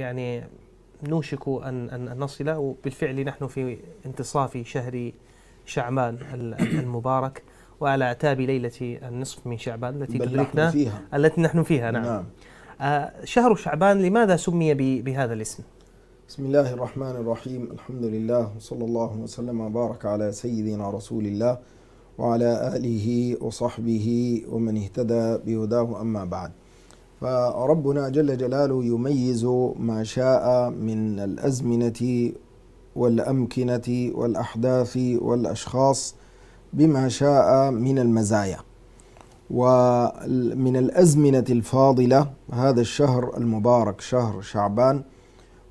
يعني نوشك أن أن نصل وبالفعل نحن في انتصاف شهر شعبان المبارك وعلى أعتاب ليلة النصف من شعبان التي تدركنا التي نحن فيها نعم, نعم. آه، شهر شعبان لماذا سمي بهذا الاسم؟ بسم الله الرحمن الرحيم الحمد لله وصلى الله وسلم وبارك على سيدنا رسول الله وعلى آله وصحبه ومن اهتدى بهداه أما بعد فربنا جل جلاله يميز ما شاء من الازمنه والامكنه والاحداث والاشخاص بما شاء من المزايا ومن الازمنه الفاضله هذا الشهر المبارك شهر شعبان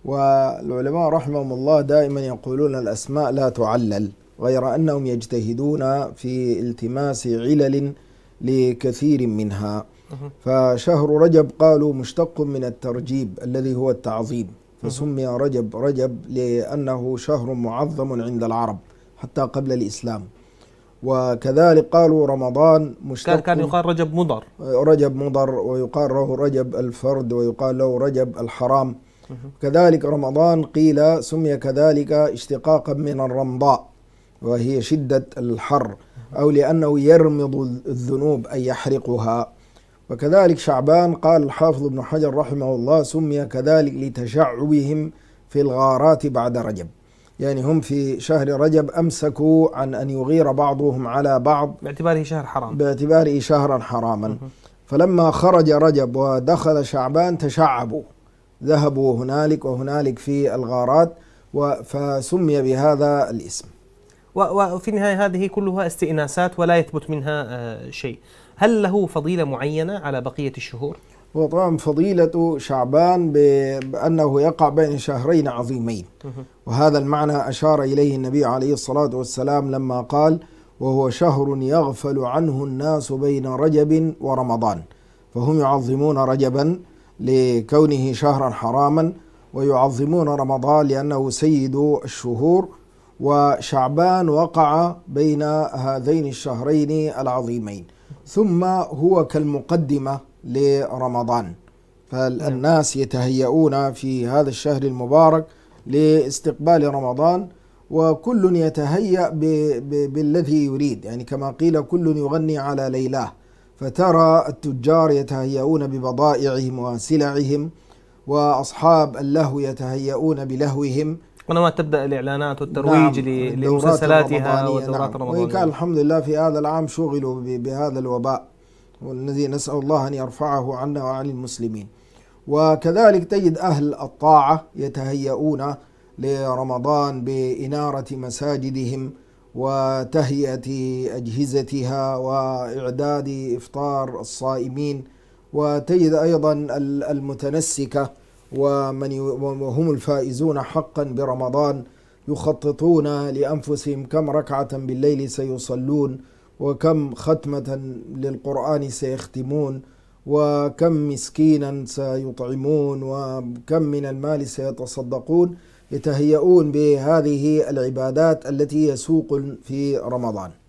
والعلماء رحمهم الله دائما يقولون الاسماء لا تعلل غير انهم يجتهدون في التماس علل لكثير منها فشهر رجب قالوا مشتق من الترجيب الذي هو التعظيم فسمي رجب رجب لأنه شهر معظم عند العرب حتى قبل الإسلام وكذلك قالوا رمضان مشتق كان يقال رجب مضر رجب مضر ويقال له رجب الفرد ويقال له رجب الحرام كذلك رمضان قيل سمي كذلك اشتقاقا من الرمضاء وهي شدة الحر أو لأنه يرمض الذنوب أي يحرقها وكذلك شعبان قال الحافظ ابن حجر رحمه الله سمي كذلك لتشعبهم في الغارات بعد رجب يعني هم في شهر رجب أمسكوا عن أن يغير بعضهم على بعض باعتباره شهر حرام باعتباره شهرا حراما فلما خرج رجب ودخل شعبان تشعبوا ذهبوا هنالك وهنالك في الغارات فسمي بهذا الاسم وفي النهاية هذه كلها استئناسات ولا يثبت منها آه، شيء هل له فضيلة معينة على بقية الشهور؟ هو طبعا فضيلة شعبان بأنه يقع بين شهرين عظيمين وهذا المعنى أشار إليه النبي عليه الصلاة والسلام لما قال وهو شهر يغفل عنه الناس بين رجب ورمضان فهم يعظمون رجبا لكونه شهرا حراما ويعظمون رمضان لأنه سيد الشهور وشعبان وقع بين هذين الشهرين العظيمين ثم هو كالمقدمة لرمضان فالناس يتهيئون في هذا الشهر المبارك لاستقبال رمضان وكل يتهيأ بالذي يريد يعني كما قيل كل يغني على ليلاه فترى التجار يتهيئون ببضائعهم وسلعهم وأصحاب اللهو يتهيئون بلهوهم قنوات تبدا الاعلانات والترويج نعم لمسلسلاتها والدورات نعم الرمضانيه وكان الحمد لله في هذا العام شغلوا بهذا الوباء والذي نسال الله ان يرفعه عنا وعن المسلمين. وكذلك تجد اهل الطاعه يتهيئون لرمضان باناره مساجدهم وتهيئه اجهزتها واعداد افطار الصائمين وتجد ايضا المتنسكه ومن وهم الفائزون حقا برمضان يخططون لأنفسهم كم ركعة بالليل سيصلون وكم ختمة للقرآن سيختمون وكم مسكينا سيطعمون وكم من المال سيتصدقون يتهيئون بهذه العبادات التي يسوق في رمضان